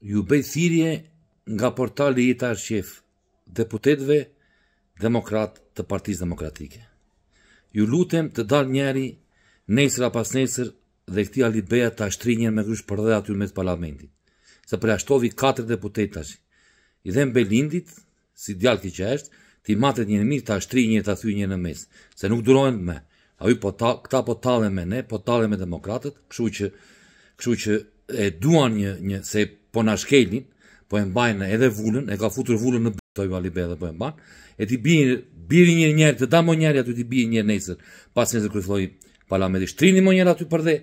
ju bëjt thirje nga portali i tarë qef deputetve demokrat të partiz demokratike. Ju lutem të dal njeri nesër a pas nesër dhe këti ali beja të ashtri me grush për dhe aty me të parlamentit. Se për ashtovi 4 deputetash i dhe në Belindit, si djallë ki që eshtë, ti matet një mirë të ashtri njën të thuj njën në mes. Se nuk durojnë me. A ju po këta po talën me ne, po talën me demokratët, këshu që e duan një, se e po na shkelin, po e mbajnë edhe vulën, e ka futur vulën në butoj Valibe dhe po e mban. E ti bini, biri një njerë të damo njerë aty ti bini një nesër. Pas nesër kur thoi pala me më njerë aty për dhe.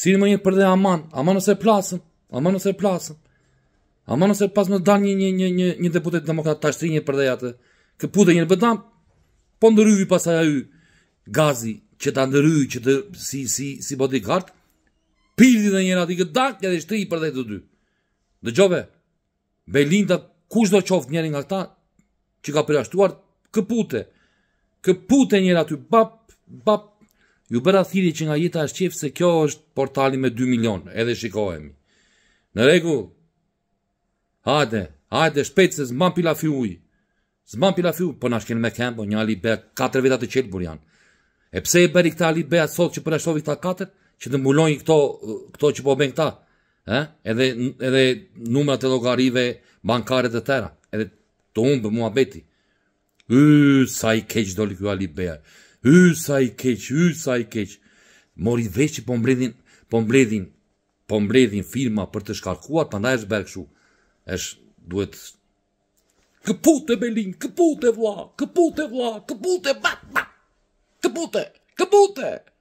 Si më njerë për dhe aman, aman ose plasën, aman ose plasën. Aman ose pas më dal një një një një një deputet demokrat ta shtrinjë për dhe atë. Kë putë njerë bëdam, po ndërhyj pas ajë hy gazi që ta ndërhyj që të si si si bodyguard. Pildi dhe njëra t'i këtë dakë edhe shtri i për dhe të dy. Dhe gjove, Belinda, kush do qoftë njerë nga ta, që ka përjashtuar, këpute, këpute njerë aty, bap, bap, ju bëra thiri që nga jeta është qefë se kjo është portali me 2 milion, edhe shikohemi. Në regu, hajde, hajde, shpetë se zman pila fi uj, zman pila fi uj, për po nashkenë me kembo po një ali bea 4 vetat e qelë bur janë. E pse e beri këta ali bea sot që përjashtovi këta 4, që të mbulojnë këto, këto që po bëjnë këta, eh? edhe, edhe numrat e logarive bankare të tëra, edhe të umbë mua beti. Y, sa i keq do li kjo Ali Bea, y, sa i keq, y, sa i keq. Mori veç që po mbledhin, po mbledhin, po mbledhin firma për të shkarkuar, për është bërë këshu, është duhet... Këpute, Belin, këpute, vla, këpute, vla, këpute, bat, bat, këpute, këpute. këpute.